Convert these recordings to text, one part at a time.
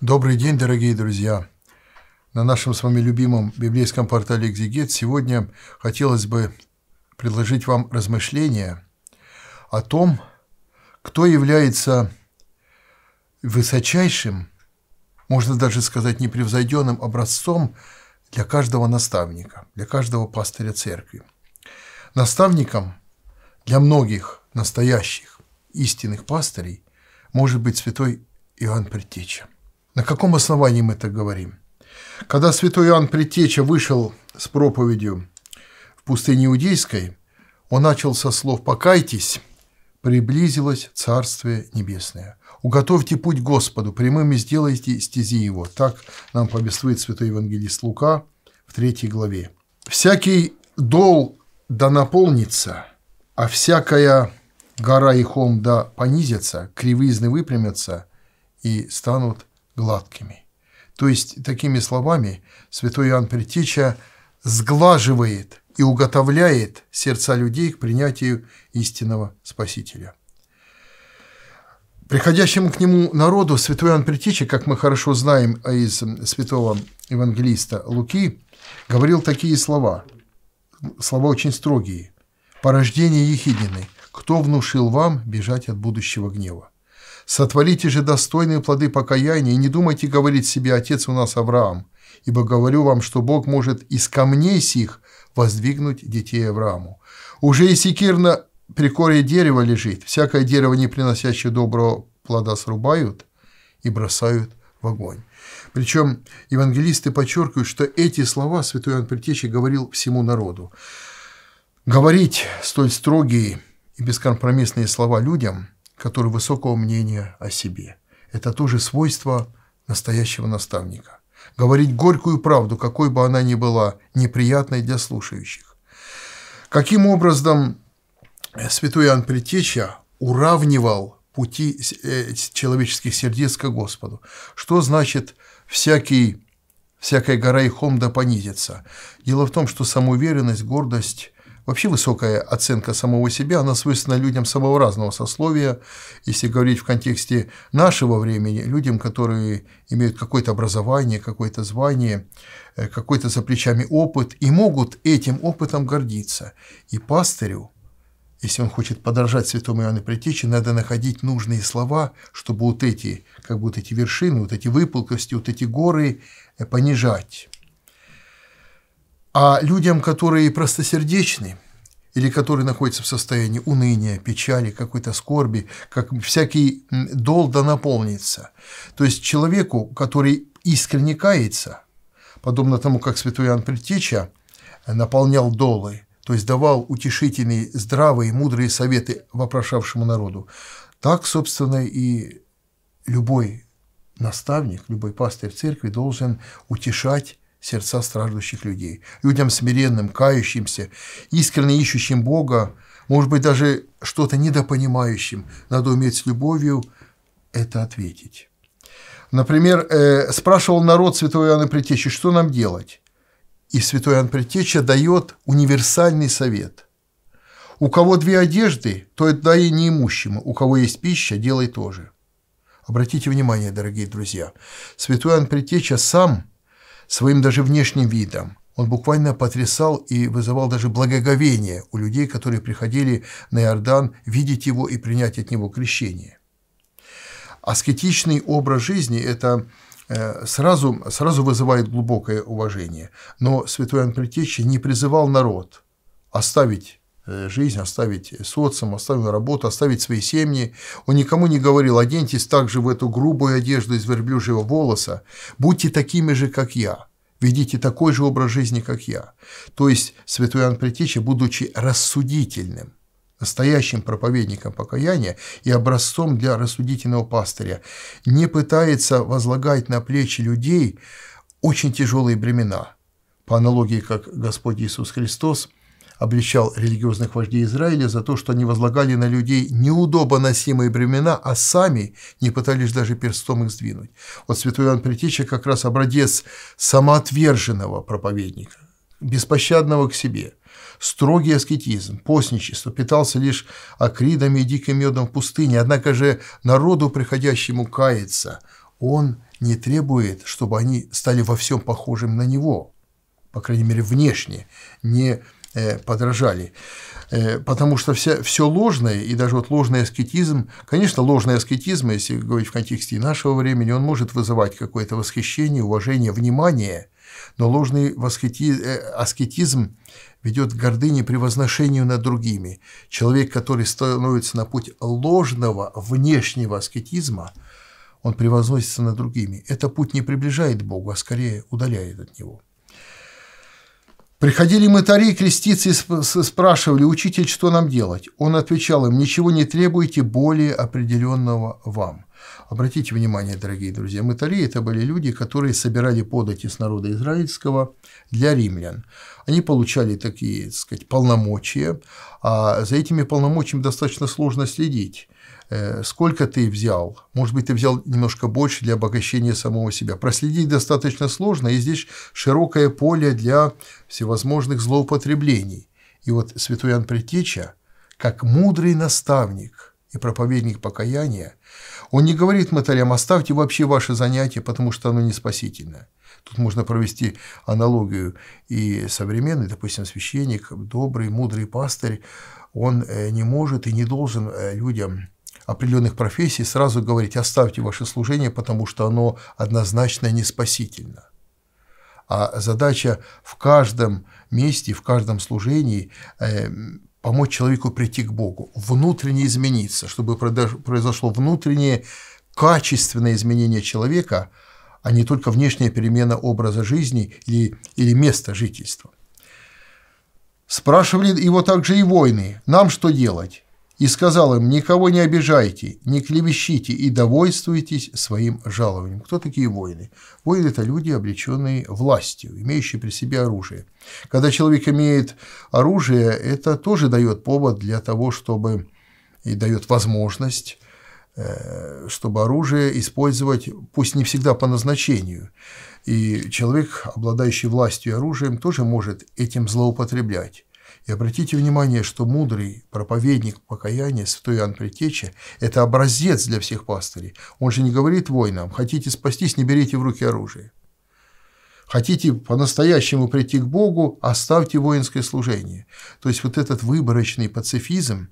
Добрый день, дорогие друзья! На нашем с вами любимом библейском портале «Экзегет» сегодня хотелось бы предложить вам размышления о том, кто является высочайшим, можно даже сказать непревзойденным образцом для каждого наставника, для каждого пастыря церкви. Наставником для многих настоящих истинных пастырей может быть святой Иоанн Предтеча – на каком основании мы это говорим? Когда святой Иоанн Предтеча вышел с проповедью в пустыне Иудейской, он начал со слов «покайтесь, приблизилось Царствие Небесное». «Уготовьте путь Господу, прямыми сделайте стези Его». Так нам повествует святой евангелист Лука в третьей главе. «Всякий дол да наполнится, а всякая гора и холм да понизятся, кривизны выпрямятся и станут гладкими. То есть, такими словами, святой Иоанн Предтеча сглаживает и уготовляет сердца людей к принятию истинного Спасителя. Приходящему к нему народу святой Иоанн Притичи, как мы хорошо знаем из святого евангелиста Луки, говорил такие слова. Слова очень строгие. «Порождение Ехидины. Кто внушил вам бежать от будущего гнева?» Сотворите же достойные плоды покаяния и не думайте говорить себе «Отец у нас Авраам», ибо говорю вам, что Бог может из камней сих воздвигнуть детей Аврааму. Уже и секирно на прикоре дерева лежит, всякое дерево, не приносящее доброго плода, срубают и бросают в огонь. Причем евангелисты подчеркивают, что эти слова святой Иоанн Предтечи говорил всему народу. Говорить столь строгие и бескомпромиссные слова людям – который высокого мнения о себе. Это тоже свойство настоящего наставника. Говорить горькую правду, какой бы она ни была, неприятной для слушающих. Каким образом э, святой Иоанн Предтеча уравнивал пути э, человеческих сердец к Господу? Что значит всякий, всякая гора и холм да понизится? Дело в том, что самоуверенность, гордость Вообще высокая оценка самого себя, она свойственна людям самого разного сословия. Если говорить в контексте нашего времени, людям, которые имеют какое-то образование, какое-то звание, э, какой-то за плечами опыт и могут этим опытом гордиться. И пастырю, если он хочет подражать святому Иоанну Притече, надо находить нужные слова, чтобы вот эти, как бы вот эти вершины, вот эти выпуклости, вот эти горы э, понижать. А людям, которые простосердечны, или которые находятся в состоянии уныния, печали, какой-то скорби, как всякий дол да наполнится. То есть человеку, который искренне кается, подобно тому, как святой Иоанн Предтеча наполнял долы, то есть давал утешительные, здравые, мудрые советы вопрошавшему народу, так, собственно, и любой наставник, любой пастырь в церкви должен утешать сердца страждущих людей. Людям смиренным, кающимся, искренне ищущим Бога, может быть, даже что-то недопонимающим, надо уметь с любовью это ответить. Например, э, спрашивал народ святой Иоанна Притечи, что нам делать? И святой Иоанн Предтеча дает универсальный совет. У кого две одежды, то это дай неимущему, у кого есть пища, делай тоже. Обратите внимание, дорогие друзья, святой Иоанн Предтеча сам – своим даже внешним видом. Он буквально потрясал и вызывал даже благоговение у людей, которые приходили на Иордан видеть его и принять от него крещение. Аскетичный образ жизни – это э, сразу, сразу вызывает глубокое уважение. Но святой Иоанн Предтечи не призывал народ оставить Э, жизнь, оставить э, социум, оставить работу, оставить свои семьи. Он никому не говорил, оденьтесь также в эту грубую одежду из верблюжьего волоса, будьте такими же, как я, ведите такой же образ жизни, как я. То есть святой Иоанн Притеча, будучи рассудительным, настоящим проповедником покаяния и образцом для рассудительного пастыря, не пытается возлагать на плечи людей очень тяжелые бремена. По аналогии, как Господь Иисус Христос – обличал религиозных вождей Израиля за то, что они возлагали на людей неудобоносимые бремена, а сами не пытались даже перстом их сдвинуть. Вот святой Иоанн Притеча как раз образец самоотверженного проповедника, беспощадного к себе. Строгий аскетизм, постничество, питался лишь акридами и диким медом в пустыне, однако же народу, приходящему каяться, он не требует, чтобы они стали во всем похожим на него, по крайней мере, внешне, не Э, подражали. Э, потому что все, все ложное, и даже вот ложный аскетизм, конечно, ложный аскетизм, если говорить в контексте нашего времени, он может вызывать какое-то восхищение, уважение, внимание, но ложный э, аскетизм, аскетизм ведет к гордыне превозношению над другими. Человек, который становится на путь ложного внешнего аскетизма, он превозносится над другими. Это путь не приближает к Богу, а скорее удаляет от него. Приходили мытари креститься и спрашивали, «Учитель, что нам делать?» Он отвечал им, «Ничего не требуйте более определенного вам». Обратите внимание, дорогие друзья, мытари – это были люди, которые собирали подати с народа израильского для римлян. Они получали такие, так сказать, полномочия, а за этими полномочиями достаточно сложно следить. Э, сколько ты взял, может быть, ты взял немножко больше для обогащения самого себя. Проследить достаточно сложно, и здесь широкое поле для всевозможных злоупотреблений. И вот святой Иоанн Предтеча, как мудрый наставник и проповедник покаяния, он не говорит мотарям, оставьте вообще ваше занятие, потому что оно не спасительное. Тут можно провести аналогию и современный, допустим, священник, добрый, мудрый пастырь, он э, не может и не должен э, людям определенных профессий, сразу говорить «оставьте ваше служение, потому что оно однозначно не спасительно». А задача в каждом месте, в каждом служении э, помочь человеку прийти к Богу, внутренне измениться, чтобы произошло внутреннее качественное изменение человека, а не только внешняя перемена образа жизни или, или места жительства. Спрашивали его также и войны, нам что делать? и сказал им, никого не обижайте, не клевещите и довольствуйтесь своим жалованием. Кто такие воины? Воины – это люди, облеченные властью, имеющие при себе оружие. Когда человек имеет оружие, это тоже дает повод для того, чтобы и дает возможность э, чтобы оружие использовать, пусть не всегда по назначению. И человек, обладающий властью и оружием, тоже может этим злоупотреблять. И обратите внимание, что мудрый проповедник покаяния Святой Иоанн Предтечи – это образец для всех пастырей. Он же не говорит воинам, хотите спастись, не берите в руки оружие. Хотите по-настоящему прийти к Богу, оставьте воинское служение. То есть вот этот выборочный пацифизм,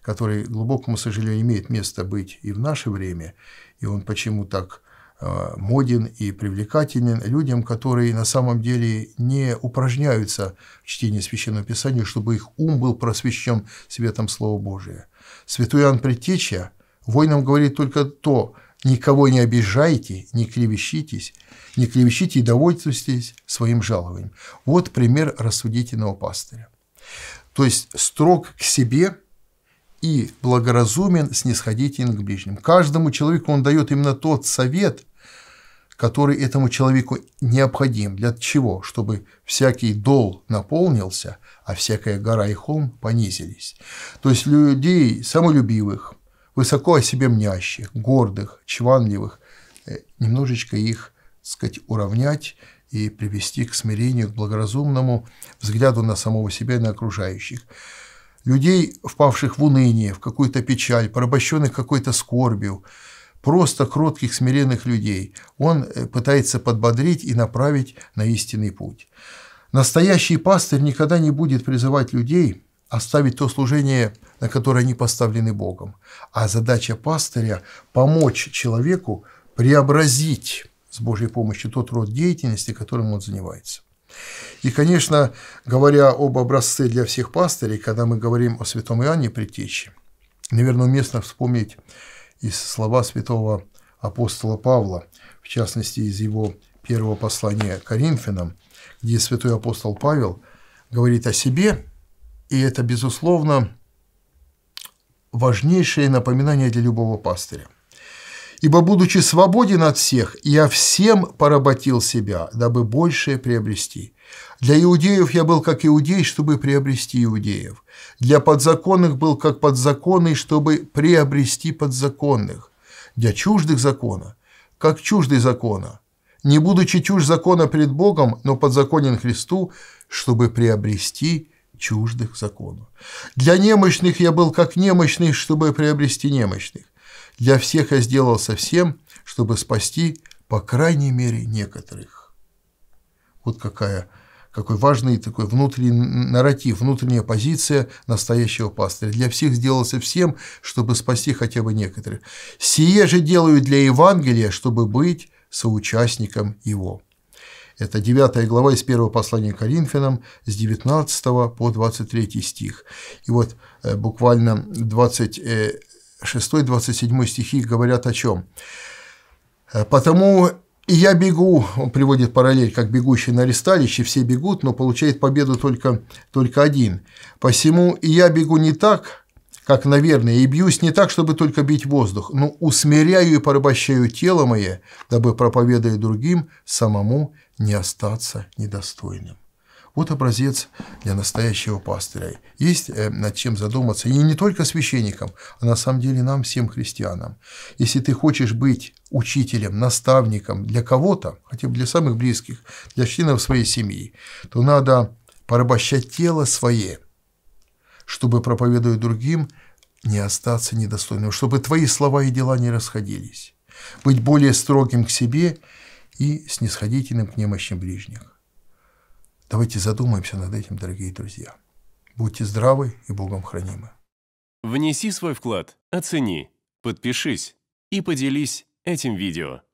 который, к глубокому сожалению, имеет место быть и в наше время, и он почему так Э, моден и привлекателен людям, которые на самом деле не упражняются в чтении Священного Писания, чтобы их ум был просвещен светом Слова Божия. Святой Иоанн Предтеча воинам говорит только то, никого не обижайте, не кривещитесь, не клевещите и довольствуйтесь своим жалованием. Вот пример рассудительного пастыря. То есть строг к себе и благоразумен, снисходителен к ближним. Каждому человеку он дает именно тот совет, который этому человеку необходим для чего? Чтобы всякий дол наполнился, а всякая гора и холм понизились. То есть людей самолюбивых, высоко о себе мнящих, гордых, чванливых, э, немножечко их, так сказать, уравнять и привести к смирению, к благоразумному взгляду на самого себя и на окружающих людей, впавших в уныние, в какую-то печаль, порабощенных какой-то скорбью, просто кротких, смиренных людей он э, пытается подбодрить и направить на истинный путь. Настоящий пастырь никогда не будет призывать людей оставить то служение, на которое они поставлены Богом. А задача пастыря – помочь человеку преобразить с Божьей помощью тот род деятельности, которым он занимается. И, конечно, говоря об образце для всех пастырей, когда мы говорим о святом Иоанне Притечи, наверное, уместно вспомнить из слова святого апостола Павла, в частности, из его первого послания Коринфянам, где святой апостол Павел говорит о себе, и это, безусловно, важнейшее напоминание для любого пастыря – ибо, будучи свободен от всех, я всем поработил себя, дабы большее приобрести. Для иудеев я был как иудей, чтобы приобрести иудеев. Для подзаконных был как подзаконный, чтобы приобрести подзаконных. Для чуждых закона, как чуждый закона. Не будучи чужд закона перед Богом, но подзаконен Христу, чтобы приобрести чуждых закону. Для немощных я был как немощный, чтобы приобрести немощных. Я всех сделал совсем, чтобы спасти, по крайней мере, некоторых. Вот какая, какой важный такой внутренний нарратив, внутренняя позиция настоящего пастыря. Для всех сделался всем, чтобы спасти хотя бы некоторых. Сие же делаю для Евангелия, чтобы быть соучастником его. Это 9 глава из 1 послания к Коринфянам с 19 по 23 стих. И вот э, буквально 20 6-27 стихи говорят о чем? «Э, «Потому и я бегу», он приводит параллель, как бегущий на ресталище, все бегут, но получает победу только, только один. «Посему и я бегу не так, как, наверное, и бьюсь не так, чтобы только бить воздух, но усмиряю и порабощаю тело мое, дабы, проповедуя другим, самому не остаться недостойным». Вот образец для настоящего пастыря. Есть э, над чем задуматься. И не только священникам, а на самом деле нам, всем христианам. Если ты хочешь быть учителем, наставником для кого-то, хотя бы для самых близких, для членов своей семьи, то надо порабощать тело свое, чтобы, проповедуя другим, не остаться недостойным, чтобы твои слова и дела не расходились, быть более строгим к себе и снисходительным к немощным ближних. Давайте задумаемся над этим, дорогие друзья. Будьте здравы и Богом хранимы. Внеси свой вклад, оцени, подпишись и поделись этим видео.